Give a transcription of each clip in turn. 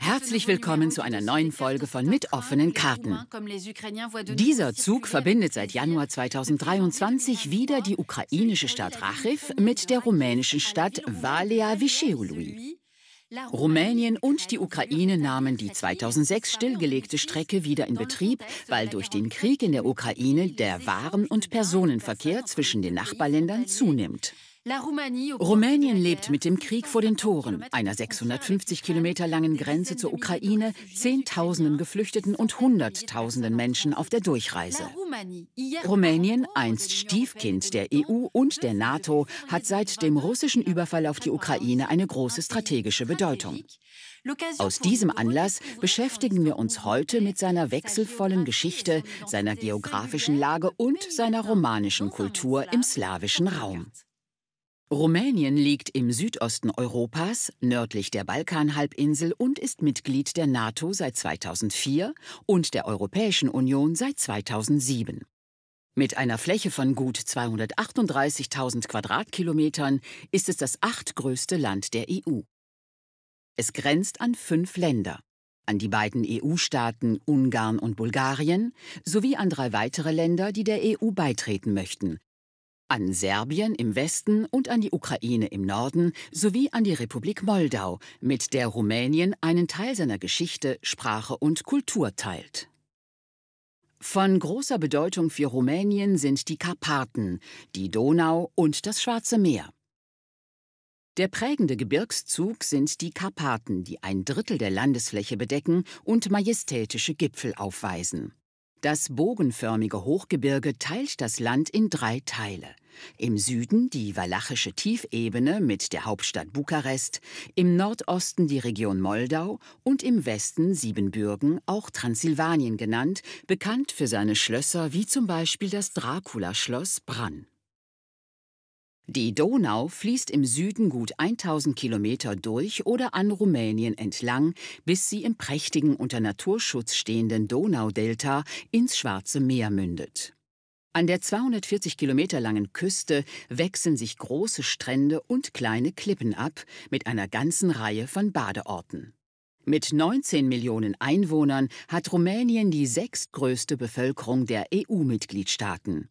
Herzlich willkommen zu einer neuen Folge von Mit offenen Karten. Dieser Zug verbindet seit Januar 2023 wieder die ukrainische Stadt Rachiv mit der rumänischen Stadt Valea Viseului. Rumänien und die Ukraine nahmen die 2006 stillgelegte Strecke wieder in Betrieb, weil durch den Krieg in der Ukraine der Waren- und Personenverkehr zwischen den Nachbarländern zunimmt. Rumänien lebt mit dem Krieg vor den Toren, einer 650 Kilometer langen Grenze zur Ukraine, Zehntausenden Geflüchteten und Hunderttausenden Menschen auf der Durchreise. Rumänien, einst Stiefkind der EU und der NATO, hat seit dem russischen Überfall auf die Ukraine eine große strategische Bedeutung. Aus diesem Anlass beschäftigen wir uns heute mit seiner wechselvollen Geschichte, seiner geografischen Lage und seiner romanischen Kultur im slawischen Raum. Rumänien liegt im Südosten Europas, nördlich der Balkanhalbinsel und ist Mitglied der NATO seit 2004 und der Europäischen Union seit 2007. Mit einer Fläche von gut 238.000 Quadratkilometern ist es das achtgrößte Land der EU. Es grenzt an fünf Länder, an die beiden EU-Staaten Ungarn und Bulgarien sowie an drei weitere Länder, die der EU beitreten möchten, an Serbien im Westen und an die Ukraine im Norden sowie an die Republik Moldau, mit der Rumänien einen Teil seiner Geschichte, Sprache und Kultur teilt. Von großer Bedeutung für Rumänien sind die Karpaten, die Donau und das Schwarze Meer. Der prägende Gebirgszug sind die Karpaten, die ein Drittel der Landesfläche bedecken und majestätische Gipfel aufweisen. Das bogenförmige Hochgebirge teilt das Land in drei Teile im Süden die walachische Tiefebene mit der Hauptstadt Bukarest, im Nordosten die Region Moldau und im Westen Siebenbürgen, auch Transsilvanien genannt, bekannt für seine Schlösser wie zum Beispiel das Dracula-Schloss Brann. Die Donau fließt im Süden gut 1000 Kilometer durch oder an Rumänien entlang, bis sie im prächtigen unter Naturschutz stehenden Donaudelta ins Schwarze Meer mündet. An der 240 Kilometer langen Küste wechseln sich große Strände und kleine Klippen ab mit einer ganzen Reihe von Badeorten. Mit 19 Millionen Einwohnern hat Rumänien die sechstgrößte Bevölkerung der EU-Mitgliedstaaten.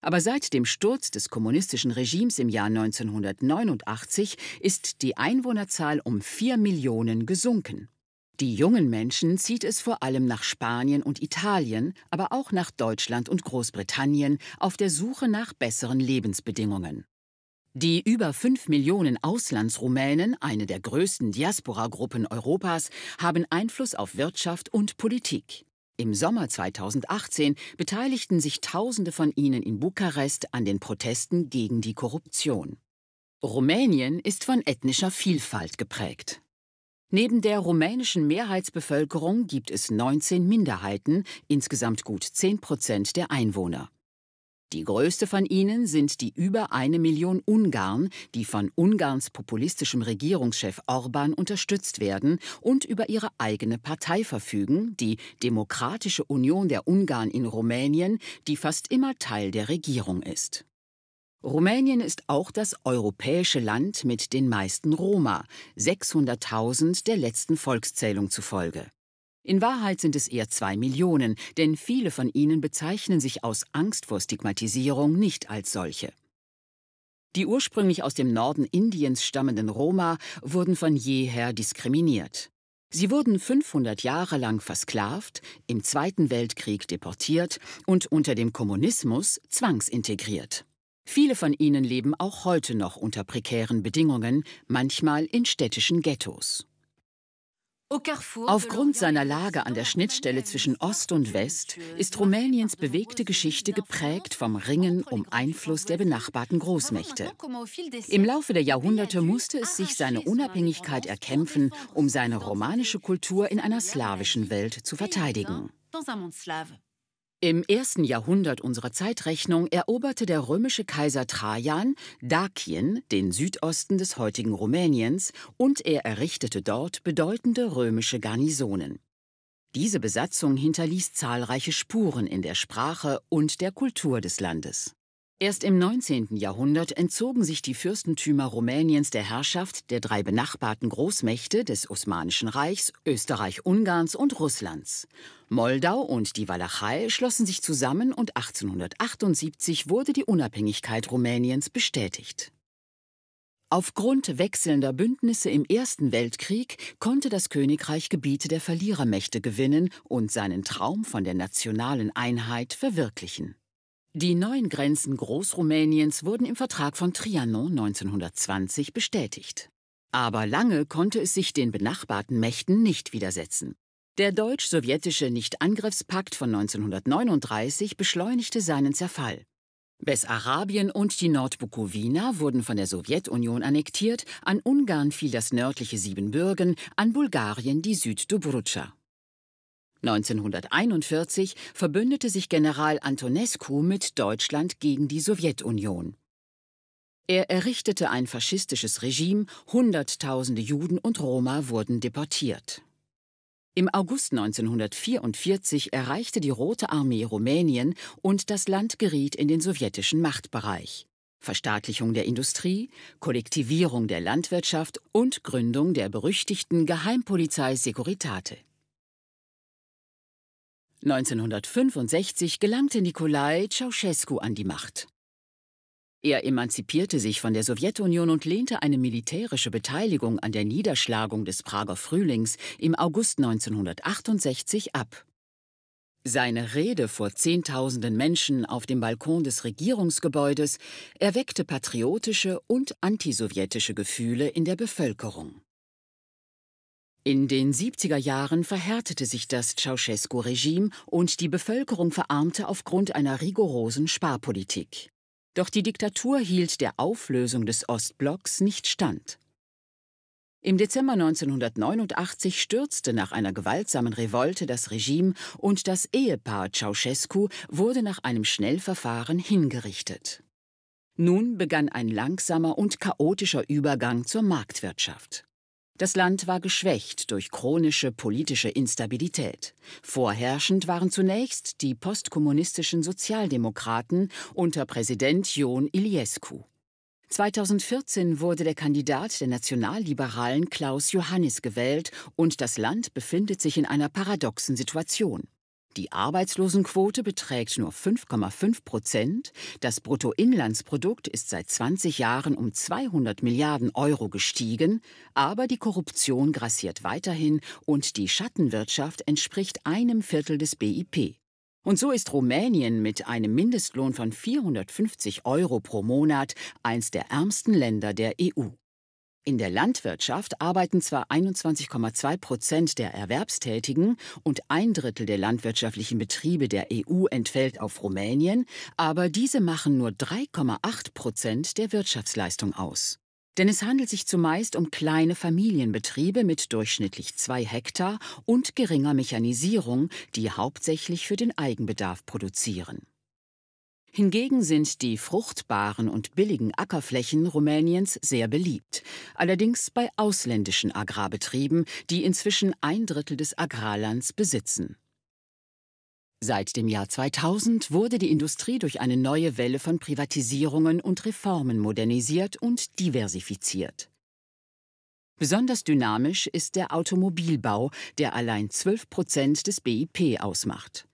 Aber seit dem Sturz des kommunistischen Regimes im Jahr 1989 ist die Einwohnerzahl um 4 Millionen gesunken. Die jungen Menschen zieht es vor allem nach Spanien und Italien, aber auch nach Deutschland und Großbritannien auf der Suche nach besseren Lebensbedingungen. Die über 5 Millionen Auslandsrumänen, eine der größten Diasporagruppen Europas, haben Einfluss auf Wirtschaft und Politik. Im Sommer 2018 beteiligten sich Tausende von ihnen in Bukarest an den Protesten gegen die Korruption. Rumänien ist von ethnischer Vielfalt geprägt. Neben der rumänischen Mehrheitsbevölkerung gibt es 19 Minderheiten, insgesamt gut 10 Prozent der Einwohner. Die größte von ihnen sind die über eine Million Ungarn, die von Ungarns populistischem Regierungschef Orban unterstützt werden und über ihre eigene Partei verfügen, die Demokratische Union der Ungarn in Rumänien, die fast immer Teil der Regierung ist. Rumänien ist auch das europäische Land mit den meisten Roma, 600.000 der letzten Volkszählung zufolge. In Wahrheit sind es eher zwei Millionen, denn viele von ihnen bezeichnen sich aus Angst vor Stigmatisierung nicht als solche. Die ursprünglich aus dem Norden Indiens stammenden Roma wurden von jeher diskriminiert. Sie wurden 500 Jahre lang versklavt, im Zweiten Weltkrieg deportiert und unter dem Kommunismus zwangsintegriert. Viele von ihnen leben auch heute noch unter prekären Bedingungen, manchmal in städtischen Ghettos. Aufgrund seiner Lage an der Schnittstelle zwischen Ost und West ist Rumäniens bewegte Geschichte geprägt vom Ringen um Einfluss der benachbarten Großmächte. Im Laufe der Jahrhunderte musste es sich seine Unabhängigkeit erkämpfen, um seine romanische Kultur in einer slawischen Welt zu verteidigen. Im ersten Jahrhundert unserer Zeitrechnung eroberte der römische Kaiser Trajan Dakien, den Südosten des heutigen Rumäniens, und er errichtete dort bedeutende römische Garnisonen. Diese Besatzung hinterließ zahlreiche Spuren in der Sprache und der Kultur des Landes. Erst im 19. Jahrhundert entzogen sich die Fürstentümer Rumäniens der Herrschaft der drei benachbarten Großmächte des Osmanischen Reichs, Österreich-Ungarns und Russlands. Moldau und die Walachei schlossen sich zusammen und 1878 wurde die Unabhängigkeit Rumäniens bestätigt. Aufgrund wechselnder Bündnisse im Ersten Weltkrieg konnte das Königreich Gebiete der Verlierermächte gewinnen und seinen Traum von der nationalen Einheit verwirklichen. Die neuen Grenzen Großrumäniens wurden im Vertrag von Trianon 1920 bestätigt. Aber lange konnte es sich den benachbarten Mächten nicht widersetzen. Der deutsch-sowjetische Nichtangriffspakt von 1939 beschleunigte seinen Zerfall. Bessarabien und die Nordbukowina wurden von der Sowjetunion annektiert, an Ungarn fiel das nördliche Siebenbürgen, an Bulgarien die Süddobrudscha. 1941 verbündete sich General Antonescu mit Deutschland gegen die Sowjetunion. Er errichtete ein faschistisches Regime, Hunderttausende Juden und Roma wurden deportiert. Im August 1944 erreichte die Rote Armee Rumänien und das Land geriet in den sowjetischen Machtbereich. Verstaatlichung der Industrie, Kollektivierung der Landwirtschaft und Gründung der berüchtigten Geheimpolizei Securitate. 1965 gelangte Nikolai Ceausescu an die Macht. Er emanzipierte sich von der Sowjetunion und lehnte eine militärische Beteiligung an der Niederschlagung des Prager Frühlings im August 1968 ab. Seine Rede vor Zehntausenden Menschen auf dem Balkon des Regierungsgebäudes erweckte patriotische und antisowjetische Gefühle in der Bevölkerung. In den 70er Jahren verhärtete sich das Ceausescu-Regime und die Bevölkerung verarmte aufgrund einer rigorosen Sparpolitik. Doch die Diktatur hielt der Auflösung des Ostblocks nicht stand. Im Dezember 1989 stürzte nach einer gewaltsamen Revolte das Regime und das Ehepaar Ceausescu wurde nach einem Schnellverfahren hingerichtet. Nun begann ein langsamer und chaotischer Übergang zur Marktwirtschaft. Das Land war geschwächt durch chronische politische Instabilität. Vorherrschend waren zunächst die postkommunistischen Sozialdemokraten unter Präsident John Iliescu. 2014 wurde der Kandidat der Nationalliberalen Klaus Johannes gewählt und das Land befindet sich in einer paradoxen Situation. Die Arbeitslosenquote beträgt nur 5,5 Prozent. Das Bruttoinlandsprodukt ist seit 20 Jahren um 200 Milliarden Euro gestiegen. Aber die Korruption grassiert weiterhin und die Schattenwirtschaft entspricht einem Viertel des BIP. Und so ist Rumänien mit einem Mindestlohn von 450 Euro pro Monat eins der ärmsten Länder der EU. In der Landwirtschaft arbeiten zwar 21,2 Prozent der Erwerbstätigen und ein Drittel der landwirtschaftlichen Betriebe der EU entfällt auf Rumänien, aber diese machen nur 3,8 Prozent der Wirtschaftsleistung aus. Denn es handelt sich zumeist um kleine Familienbetriebe mit durchschnittlich zwei Hektar und geringer Mechanisierung, die hauptsächlich für den Eigenbedarf produzieren. Hingegen sind die fruchtbaren und billigen Ackerflächen Rumäniens sehr beliebt, allerdings bei ausländischen Agrarbetrieben, die inzwischen ein Drittel des Agrarlands besitzen. Seit dem Jahr 2000 wurde die Industrie durch eine neue Welle von Privatisierungen und Reformen modernisiert und diversifiziert. Besonders dynamisch ist der Automobilbau, der allein 12 Prozent des BIP ausmacht.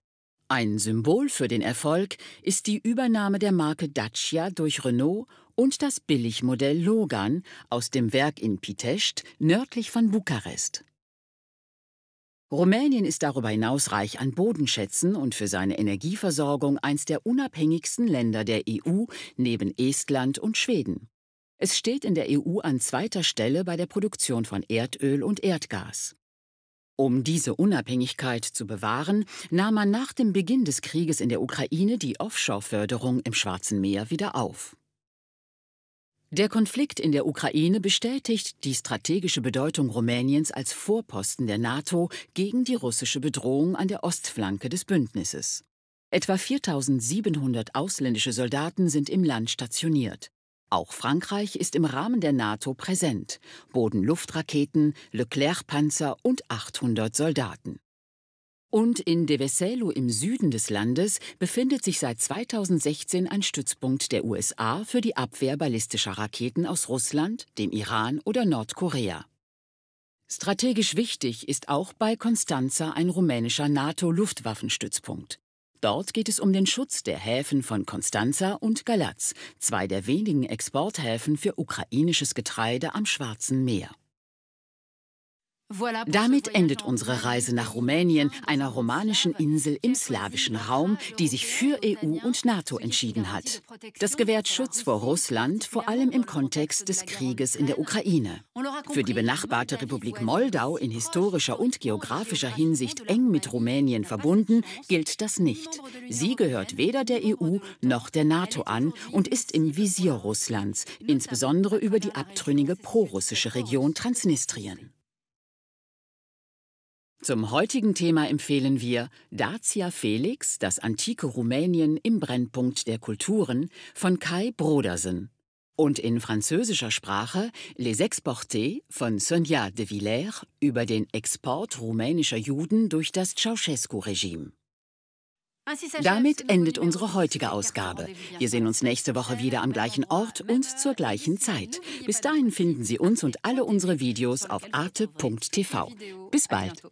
Ein Symbol für den Erfolg ist die Übernahme der Marke Dacia durch Renault und das Billigmodell Logan aus dem Werk in Pitești nördlich von Bukarest. Rumänien ist darüber hinaus reich an Bodenschätzen und für seine Energieversorgung eins der unabhängigsten Länder der EU neben Estland und Schweden. Es steht in der EU an zweiter Stelle bei der Produktion von Erdöl und Erdgas. Um diese Unabhängigkeit zu bewahren, nahm man nach dem Beginn des Krieges in der Ukraine die Offshore-Förderung im Schwarzen Meer wieder auf. Der Konflikt in der Ukraine bestätigt die strategische Bedeutung Rumäniens als Vorposten der NATO gegen die russische Bedrohung an der Ostflanke des Bündnisses. Etwa 4700 ausländische Soldaten sind im Land stationiert. Auch Frankreich ist im Rahmen der NATO präsent. boden luft Leclerc-Panzer und 800 Soldaten. Und in Devessello im Süden des Landes befindet sich seit 2016 ein Stützpunkt der USA für die Abwehr ballistischer Raketen aus Russland, dem Iran oder Nordkorea. Strategisch wichtig ist auch bei Constanza ein rumänischer NATO-Luftwaffenstützpunkt. Dort geht es um den Schutz der Häfen von Konstanza und Galatz, zwei der wenigen Exporthäfen für ukrainisches Getreide am Schwarzen Meer. Damit endet unsere Reise nach Rumänien, einer romanischen Insel im slawischen Raum, die sich für EU und NATO entschieden hat. Das gewährt Schutz vor Russland, vor allem im Kontext des Krieges in der Ukraine. Für die benachbarte Republik Moldau, in historischer und geografischer Hinsicht eng mit Rumänien verbunden, gilt das nicht. Sie gehört weder der EU noch der NATO an und ist im Visier Russlands, insbesondere über die abtrünnige prorussische Region Transnistrien. Zum heutigen Thema empfehlen wir Dacia Felix, das antike Rumänien im Brennpunkt der Kulturen von Kai Brodersen und in französischer Sprache Les Exportés von Sonia de Villers über den Export rumänischer Juden durch das Ceausescu-Regime. Ah, Damit endet unsere heutige Ausgabe. Wir sehen uns nächste Woche wieder am gleichen Ort und zur gleichen Zeit. Bis ne dahin finden Sie uns und alle unsere Videos auf arte.tv. Bis bald.